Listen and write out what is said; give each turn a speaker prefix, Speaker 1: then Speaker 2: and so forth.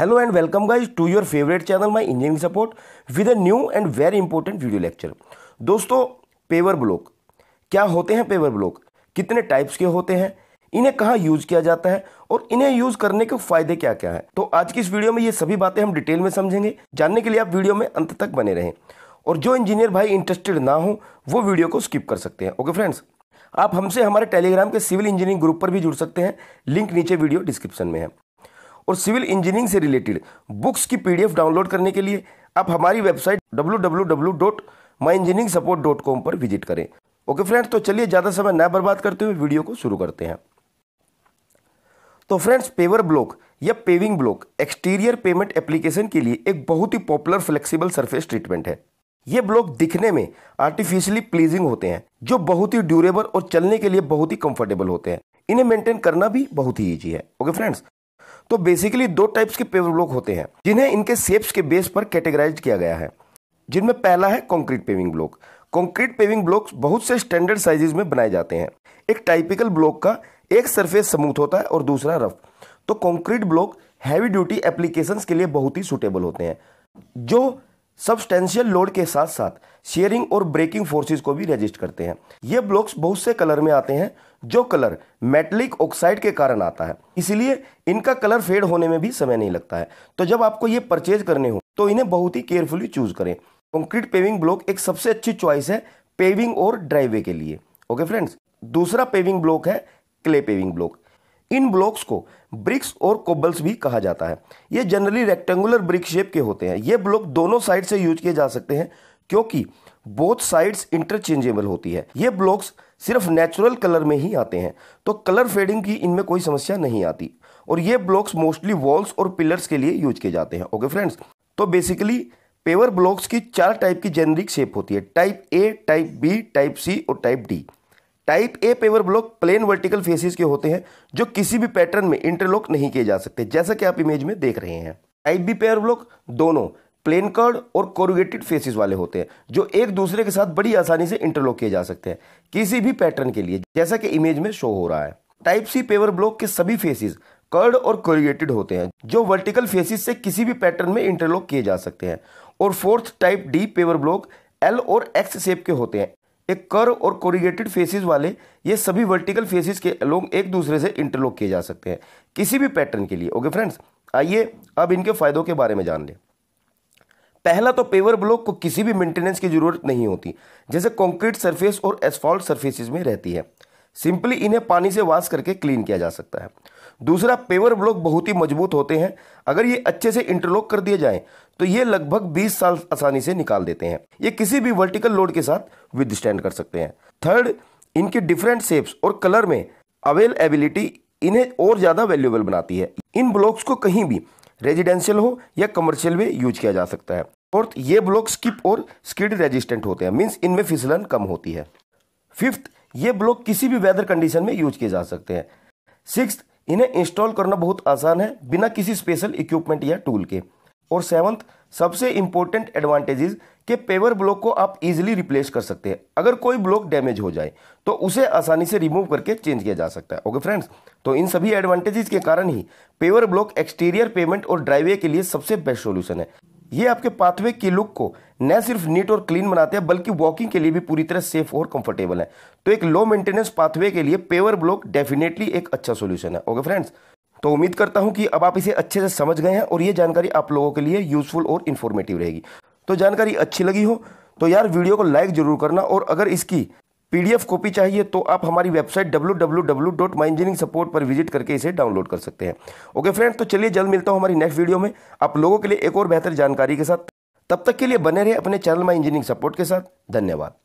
Speaker 1: hello and welcome guys to your favourite channel my engineering support with a new and very important video lecture दोस्तों paver block क्या होते हैं paver block कितने types के होते हैं इन्हें कहाँ यूज किया जाता है और इन्हें यूज करने के फायदे क्या क्या हैं तो आज की इस वीडियो में ये सभी बातें हम डिटेल में समझेंगे जानने के लिए आप वीडियो में अंत तक बने रहें और जो इंजीनियर भाई इंटरेस्टेड ना हो वो वीडियो को स्किप कर सकते हैं ओके फ्रेंड्स आप हमसे हमारे टेलीग्राम के सिविल इंजीनियरिंग ग्रुप पर भी जुड़ सकते हैं लिंक नीचे वीडियो डिस्क्रिप्शन में है और सिविल इंजीनियरिंग से रिलेटेड बुक्स की पीडीएफ डाउनलोड करने के लिए आप हमारी वेबसाइट डब्ल्यू पर विजिट करें ओके फ्रेंड्स तो चलिए ज़्यादा समय न बर्बाद करते हुए वीडियो को शुरू करते हैं तो फ्रेंड्स पेवर ब्लॉक या paving block exterior pavement application के लिए एक बहुत ही पॉपुलर फ्लेक्सिबल सरफेस ट्रीटमेंट है ये ब्लॉक दिखने में आर्टिफिशियली प्लीजिंग होते हैं जो बहुत ही ड्यूरेबल और चलने के लिए बहुत ही कंफर्टेबल होते हैं इन्हें मेंटेन करना भी बहुत ही ईजी है ओके फ्रेंड्स तो बेसिकली दो टाइप्स के पेवर ब्लॉक होते हैं जिन्हें इनके सेप्स के बेस पर कैटेगराइज किया गया है जिनमें पहला है concrete paving block concrete paving blocks बहुत से स्टैंडर्ड साइज में बनाए जाते हैं एक टाइपिकल ब्लॉक का एक सरफेस स्मूथ होता है और दूसरा रफ तो concrete block heavy duty applications के लिए बहुत ही सुटेबल होते हैं जो सब्सटेंशियल लोड के साथ साथ शेयरिंग और ब्रेकिंग फोर्सेस को भी रजिस्ट करते हैं ये ब्लॉक्स बहुत से कलर में आते हैं जो कलर मेटलिक ऑक्साइड के कारण आता है इसलिए इनका कलर फेड होने में भी समय नहीं लगता है तो जब आपको ये परचेज करने हो तो इन्हें बहुत ही केयरफुली चूज करें कंक्रीट पेविंग ब्लॉक एक सबसे अच्छी चॉइस है पेविंग और ड्राइवे के लिए ओके फ्रेंड्स दूसरा पेविंग ब्लॉक है क्ले पेविंग ब्लॉक इन ब्लॉक्स को ब्रिक्स और कोबल्स भी कहा जाता है ये जनरली रेक्टेंगुलर ब्रिक शेप के होते हैं ये ब्लॉक दोनों साइड से यूज किए जा सकते हैं क्योंकि बोथ साइड्स इंटरचेंजेबल होती है ये ब्लॉक्स सिर्फ नेचुरल कलर में ही आते हैं तो कलर फेडिंग की इनमें कोई समस्या नहीं आती और ये ब्लॉक्स मोस्टली वॉल्स और पिलर्स के लिए यूज किए जाते हैं ओके फ्रेंड्स तो बेसिकली पेवर ब्लॉक्स की चार टाइप की जेनरिक शेप होती है type A type B type C और type D type A paver block plain vertical faces के होते हैं जो किसी भी पैटर्न में इंटरलॉक नहीं किए जा सकते जैसा कि आप इमेज में देख रहे हैं टाइप बी पेवर ब्लॉक दोनों प्लेन कर्ड और कोरुगेटेड फेसेस वाले होते हैं जो एक दूसरे के साथ बड़ी आसानी से इंटरलॉक किए जा सकते हैं किसी भी पैटर्न के लिए जैसा कि इमेज में शो हो रहा है टाइप सी पेवर ब्लॉक के सभी फेसेस कर्ड और कोरुगेटेड होते हैं जो वर्टिकल फेसिस से किसी भी पैटर्न में इंटरलॉक किए जा सकते हैं और fourth type D paver block L और एक्स शेप के होते हैं एक कर और कोरिगेटेड फेसिस वाले ये सभी वर्टिकल फेसिस के लोग एक दूसरे से इंटरलॉक किए जा सकते हैं किसी भी पैटर्न के लिए ओके फ्रेंड्स आइए अब इनके फायदों के बारे में जान लें पहला तो पेवर ब्लॉक को किसी भी मेंटेनेंस की जरूरत नहीं होती जैसे कंक्रीट सरफेस और एसफॉल्ट सरफेसिस में रहती है सिंपली इन्हें पानी से वाश करके क्लीन किया जा सकता है दूसरा पेवर ब्लॉक बहुत ही मजबूत होते हैं अगर ये अच्छे से इंटरलॉक कर दिए जाए तो ये लगभग 20 साल आसानी से निकाल देते हैं ये किसी भी वर्टिकल लोड के साथ विद स्टैंड कर सकते हैं थर्ड इनके डिफरेंट शेप्स और कलर में अवेलेबिलिटी इन्हें और ज़्यादा वैल्यूएबल बनाती है इन ब्लॉक्स को कहीं भी रेजिडेंशियल हो या कमर्शियल में यूज किया जा सकता है फोर्थ ये ब्लॉक स्किप और स्किड रेजिस्टेंट होते हैं मीन्स इनमें फिसलन कम होती है फिफ्थ ये ब्लॉक किसी भी वेदर कंडीशन में यूज किए जा सकते हैं सिक्स इन्हें इंस्टॉल करना बहुत आसान है बिना किसी स्पेशल इक्विपमेंट या टूल के और सेवंथ सबसे इंपॉर्टेंट एडवांटेजेस कि पेवर ब्लॉक को आप इजीली रिप्लेस कर सकते हैं अगर कोई ब्लॉक डैमेज हो जाए तो उसे आसानी से रिमूव करके चेंज किया जा सकता है ओके फ्रेंड्स तो इन सभी एडवांटेजेस के कारण ही पेवर ब्लॉक एक्सटीरियर पेमेंट और ड्राइवे के लिए सबसे बेस्ट सोल्यूशन है ये आपके पाथवे के लुक को न सिर्फ नीट और क्लीन बनाते हैं बल्कि वॉकिंग के लिए भी पूरी तरह सेफ और कंफर्टेबल है तो एक लो मेंटेनेंस पाथवे के लिए पेवर ब्लॉक डेफिनेटली एक अच्छा सोल्यूशन है ओके फ्रेंड्स तो उम्मीद करता हूं कि अब आप इसे अच्छे से समझ गए हैं और ये जानकारी आप लोगों के लिए यूजफुल और इन्फॉर्मेटिव रहेगी तो जानकारी अच्छी लगी हो तो यार वीडियो को लाइक जरूर करना और अगर इसकी पीडीएफ कॉपी चाहिए तो आप हमारी website W W W dot support पर विजिट करके इसे डाउनलोड कर सकते हैं ओके फ्रेंड तो चलिए जल्द मिलता हूँ हमारी नेक्स्ट वीडियो में आप लोगों के लिए एक और बेहतर जानकारी के साथ तब तक के लिए बने रहे अपने चैनल माई इंजीनियरिंग सपोर्ट के साथ धन्यवाद